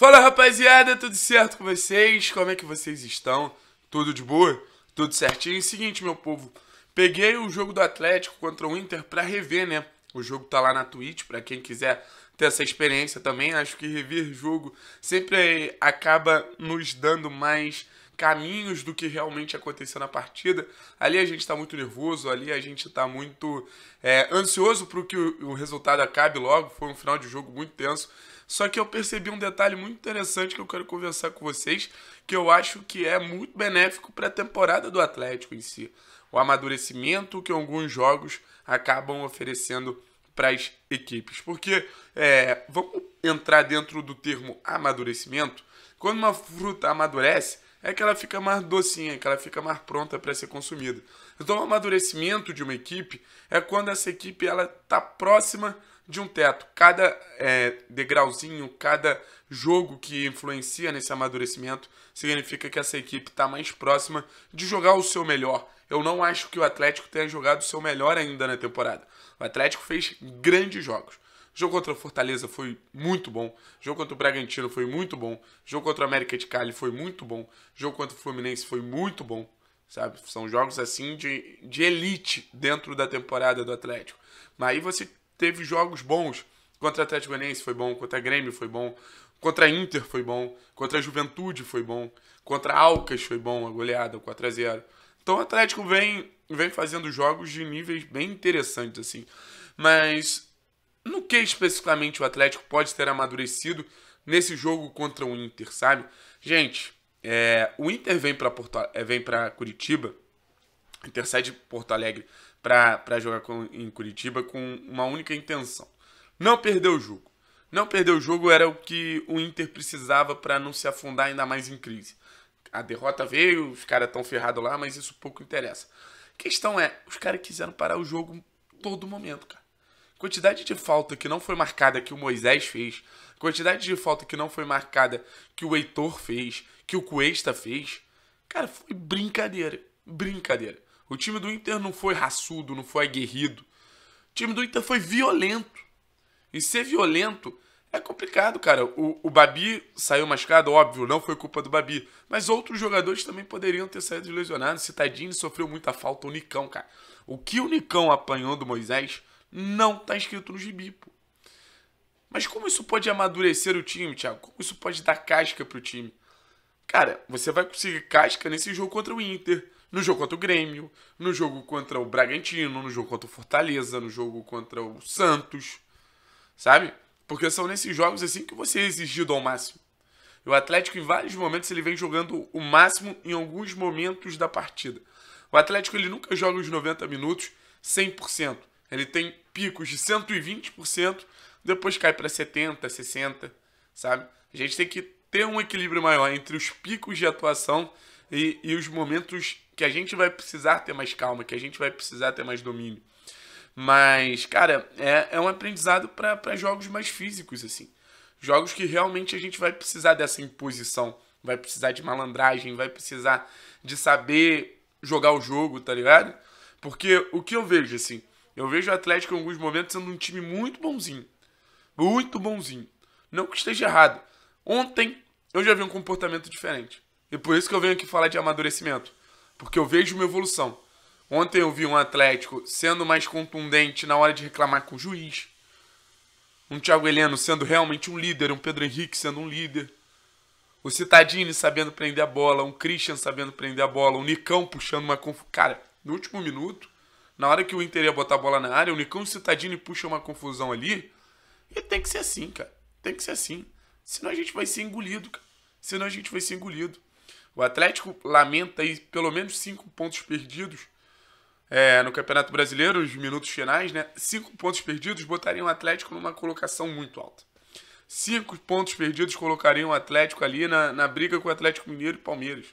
Fala rapaziada, tudo certo com vocês? Como é que vocês estão? Tudo de boa? Tudo certinho? É seguinte, meu povo, peguei o jogo do Atlético contra o Inter pra rever, né? O jogo tá lá na Twitch, pra quem quiser ter essa experiência também. Acho que rever jogo sempre acaba nos dando mais caminhos do que realmente aconteceu na partida. Ali a gente está muito nervoso, ali a gente está muito é, ansioso para que o, o resultado acabe logo. Foi um final de jogo muito tenso. Só que eu percebi um detalhe muito interessante que eu quero conversar com vocês, que eu acho que é muito benéfico para a temporada do Atlético em si. O amadurecimento que alguns jogos acabam oferecendo para as equipes. Porque é, vamos entrar dentro do termo amadurecimento. Quando uma fruta amadurece, é que ela fica mais docinha, é que ela fica mais pronta para ser consumida. Então, o amadurecimento de uma equipe é quando essa equipe ela está próxima de um teto. Cada é, degrauzinho, cada jogo que influencia nesse amadurecimento significa que essa equipe está mais próxima de jogar o seu melhor. Eu não acho que o Atlético tenha jogado o seu melhor ainda na temporada. O Atlético fez grandes jogos. O jogo contra o Fortaleza foi muito bom. O jogo contra o Bragantino foi muito bom. O jogo contra o América de Cali foi muito bom. O jogo contra o Fluminense foi muito bom. Sabe? São jogos assim de, de elite dentro da temporada do Atlético. Mas aí você teve jogos bons. Contra o Atlético Goianiense foi bom, contra a Grêmio foi bom, contra a Inter foi bom, contra a Juventude foi bom, contra a Alcas foi bom, a goleada 4 a 0. Então o Atlético vem vem fazendo jogos de níveis bem interessantes assim. Mas no que especificamente o Atlético pode ter amadurecido nesse jogo contra o Inter, sabe? Gente, é, o Inter vem para Porto, é, vem para Curitiba, Inter sai de Porto Alegre para jogar com, em Curitiba com uma única intenção: não perder o jogo. Não perder o jogo era o que o Inter precisava para não se afundar ainda mais em crise. A derrota veio, os caras estão ferrados lá, mas isso pouco interessa. A questão é, os caras quiseram parar o jogo todo momento, cara quantidade de falta que não foi marcada que o Moisés fez, quantidade de falta que não foi marcada que o Heitor fez, que o Cuesta fez, cara, foi brincadeira, brincadeira. O time do Inter não foi raçudo, não foi aguerrido. O time do Inter foi violento. E ser violento é complicado, cara. O, o Babi saiu machucado, óbvio, não foi culpa do Babi. Mas outros jogadores também poderiam ter saído lesionados. Citadinho sofreu muita falta, o Nicão, cara. O que o Nicão apanhou do Moisés não está escrito no gibi, pô. Mas como isso pode amadurecer o time, Thiago? Como isso pode dar casca pro time? Cara, você vai conseguir casca nesse jogo contra o Inter, no jogo contra o Grêmio, no jogo contra o Bragantino, no jogo contra o Fortaleza, no jogo contra o Santos, sabe? Porque são nesses jogos assim que você é exigido ao máximo. E o Atlético, em vários momentos, ele vem jogando o máximo em alguns momentos da partida. O Atlético ele nunca joga os 90 minutos 100%. Ele tem picos de 120%, depois cai para 70, 60, sabe? A gente tem que ter um equilíbrio maior entre os picos de atuação e, e os momentos que a gente vai precisar ter mais calma, que a gente vai precisar ter mais domínio. Mas, cara, é, é um aprendizado para jogos mais físicos, assim. Jogos que realmente a gente vai precisar dessa imposição, vai precisar de malandragem, vai precisar de saber jogar o jogo, tá ligado? Porque o que eu vejo, assim, eu vejo o Atlético em alguns momentos sendo um time muito bonzinho. Muito bonzinho. Não que esteja errado. Ontem eu já vi um comportamento diferente. E por isso que eu venho aqui falar de amadurecimento. Porque eu vejo uma evolução. Ontem eu vi um Atlético sendo mais contundente na hora de reclamar com o juiz. Um Thiago Heleno sendo realmente um líder, um Pedro Henrique sendo um líder. O Citadini sabendo prender a bola, um Christian sabendo prender a bola, um Nicão puxando uma confusão. Cara, no último minuto, na hora que o Inter ia botar a bola na área, o Nicão Citadini puxa uma confusão ali. E tem que ser assim, cara. Tem que ser assim. Senão a gente vai ser engolido, cara. Senão a gente vai ser engolido. O Atlético lamenta aí pelo menos cinco pontos perdidos é, no Campeonato Brasileiro, os minutos finais, né? Cinco pontos perdidos botariam o Atlético numa colocação muito alta. Cinco pontos perdidos colocariam o Atlético ali na, na briga com o Atlético Mineiro e Palmeiras.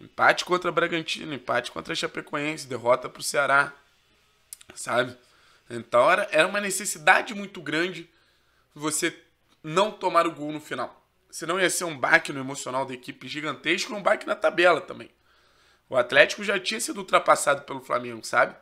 Empate contra Bragantino, empate contra Chapecoense, derrota para o Ceará, sabe? Então era, era uma necessidade muito grande você não tomar o gol no final. Senão ia ser um baque no emocional da equipe gigantesco e um baque na tabela também. O Atlético já tinha sido ultrapassado pelo Flamengo, sabe?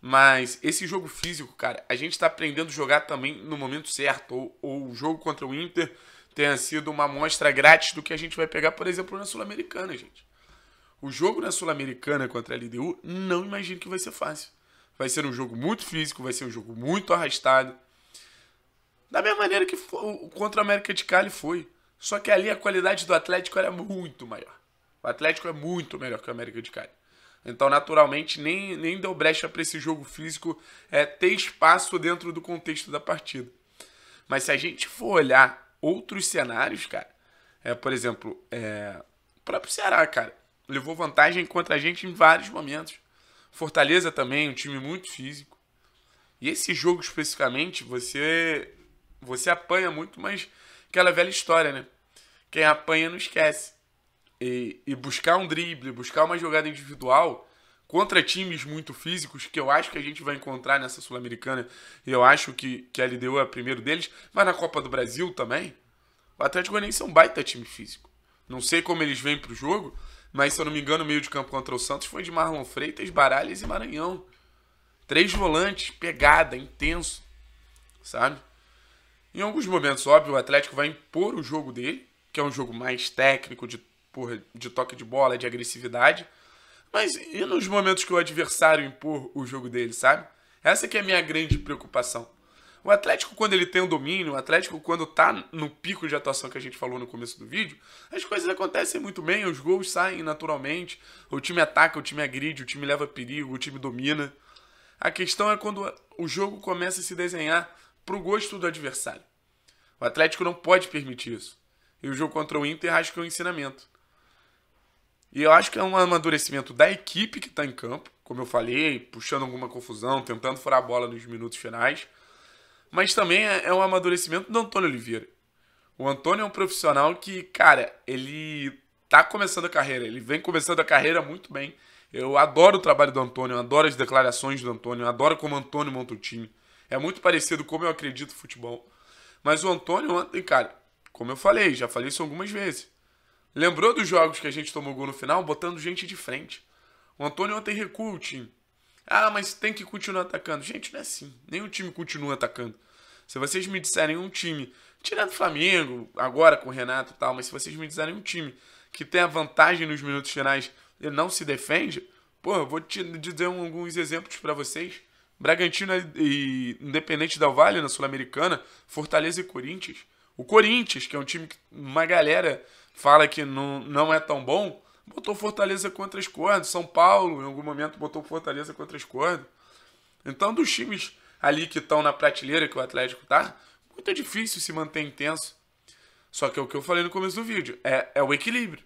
Mas esse jogo físico, cara, a gente está aprendendo a jogar também no momento certo. Ou, ou o jogo contra o Inter tenha sido uma amostra grátis do que a gente vai pegar, por exemplo, na Sul-Americana, gente. O jogo na Sul-Americana contra a LDU, não imagino que vai ser fácil. Vai ser um jogo muito físico, vai ser um jogo muito arrastado. Da mesma maneira que contra a América de Cali foi. Só que ali a qualidade do Atlético era muito maior. O Atlético é muito melhor que o América de Cali. Então, naturalmente, nem, nem deu brecha para esse jogo físico é, ter espaço dentro do contexto da partida. Mas se a gente for olhar outros cenários, cara, é, por exemplo, é, o próprio Ceará, cara, levou vantagem contra a gente em vários momentos. Fortaleza também, um time muito físico. E esse jogo especificamente, você você apanha muito, mas aquela velha história, né? Quem apanha não esquece. E, e buscar um drible, buscar uma jogada individual contra times muito físicos, que eu acho que a gente vai encontrar nessa Sul-Americana, e eu acho que, que a LDU é o primeiro deles, mas na Copa do Brasil também. O Atlético Goianiense é um baita time físico. Não sei como eles vêm para o jogo, mas, se eu não me engano, o meio de campo contra o Santos foi de Marlon Freitas, Baralhas e Maranhão. Três volantes, pegada, intenso, sabe? Em alguns momentos, óbvio, o Atlético vai impor o jogo dele, que é um jogo mais técnico, de, porra, de toque de bola, de agressividade. Mas e nos momentos que o adversário impor o jogo dele, sabe? Essa que é a minha grande preocupação. O Atlético, quando ele tem o domínio, o Atlético, quando tá no pico de atuação que a gente falou no começo do vídeo, as coisas acontecem muito bem, os gols saem naturalmente, o time ataca, o time agride, o time leva perigo, o time domina. A questão é quando o jogo começa a se desenhar pro gosto do adversário. O Atlético não pode permitir isso. E o jogo contra o Inter acho que é um ensinamento. E eu acho que é um amadurecimento da equipe que está em campo, como eu falei, puxando alguma confusão, tentando furar a bola nos minutos finais mas também é, é um amadurecimento do Antônio Oliveira. O Antônio é um profissional que, cara, ele tá começando a carreira, ele vem começando a carreira muito bem. Eu adoro o trabalho do Antônio, adoro as declarações do Antônio, adoro como o Antônio monta o time. É muito parecido como eu acredito no futebol. Mas o Antônio ontem, cara, como eu falei, já falei isso algumas vezes. Lembrou dos jogos que a gente tomou gol no final, botando gente de frente. O Antônio ontem recua o time. Ah, mas tem que continuar atacando. Gente, não é assim. Nenhum time continua atacando. Se vocês me disserem um time, tirando o Flamengo, agora com o Renato e tal, mas se vocês me disserem um time que tem a vantagem nos minutos finais e não se defende, pô, eu vou te dizer alguns exemplos para vocês. Bragantino e Independente Del Vale na Sul-Americana, Fortaleza e Corinthians. O Corinthians, que é um time que uma galera fala que não, não é tão bom, botou Fortaleza contra as cordas. São Paulo, em algum momento, botou Fortaleza contra as cordas. Então, dos times ali que estão na prateleira que o Atlético tá, muito difícil se manter intenso. Só que é o que eu falei no começo do vídeo, é, é o equilíbrio.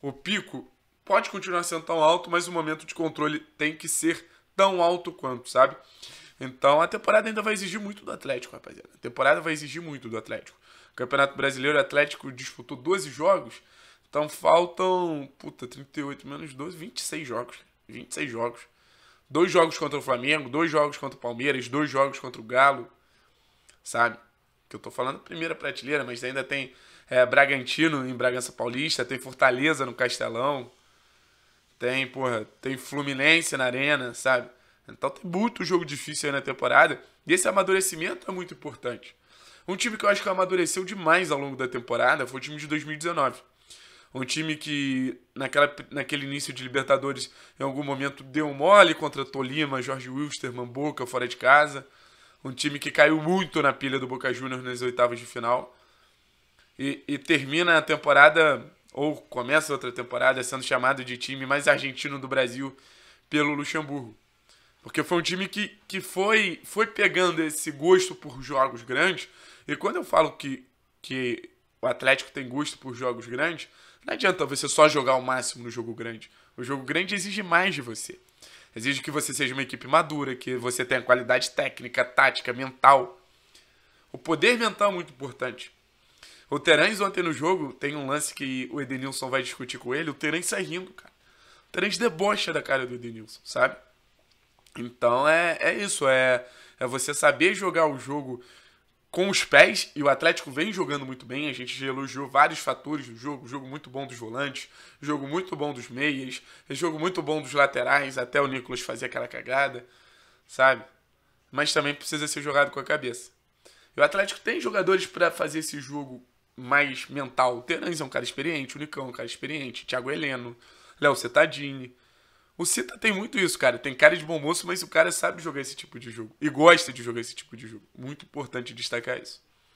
O pico pode continuar sendo tão alto, mas o momento de controle tem que ser tão alto quanto, sabe? Então a temporada ainda vai exigir muito do Atlético, rapaziada. A temporada vai exigir muito do Atlético. O Campeonato Brasileiro, o Atlético disputou 12 jogos, então faltam, puta, 38 menos 12, 26 jogos. 26 jogos. Dois jogos contra o Flamengo, dois jogos contra o Palmeiras, dois jogos contra o Galo. Sabe? Que eu tô falando primeira prateleira, mas ainda tem é, Bragantino em Bragança Paulista, tem Fortaleza no Castelão, tem, porra, tem Fluminense na Arena, sabe? Então tem muito jogo difícil aí na temporada. E esse amadurecimento é muito importante. Um time que eu acho que amadureceu demais ao longo da temporada foi o time de 2019 um time que naquela, naquele início de Libertadores em algum momento deu mole contra Tolima, Jorge Wilster, Boca fora de casa. Um time que caiu muito na pilha do Boca Juniors nas oitavas de final. E, e termina a temporada, ou começa outra temporada, sendo chamado de time mais argentino do Brasil pelo Luxemburgo. Porque foi um time que, que foi, foi pegando esse gosto por jogos grandes. E quando eu falo que, que o Atlético tem gosto por jogos grandes, não adianta você só jogar o máximo no jogo grande. O jogo grande exige mais de você. Exige que você seja uma equipe madura, que você tenha qualidade técnica, tática, mental. O poder mental é muito importante. O Terãs ontem no jogo, tem um lance que o Edenilson vai discutir com ele, o Terãs sai rindo, cara. O Terãs debocha da cara do Edenilson, sabe? Então é, é isso, é, é você saber jogar o jogo com os pés, e o Atlético vem jogando muito bem, a gente elogiou vários fatores do jogo, jogo muito bom dos volantes, jogo muito bom dos meias, jogo muito bom dos laterais, até o Nicolas fazer aquela cagada, sabe? Mas também precisa ser jogado com a cabeça. E o Atlético tem jogadores para fazer esse jogo mais mental. O Terãs é um cara experiente, o Nicão é um cara experiente, Thiago Heleno, Léo Cetadini, o Cita tem muito isso, cara. Tem cara de bom moço, mas o cara sabe jogar esse tipo de jogo. E gosta de jogar esse tipo de jogo. Muito importante destacar isso.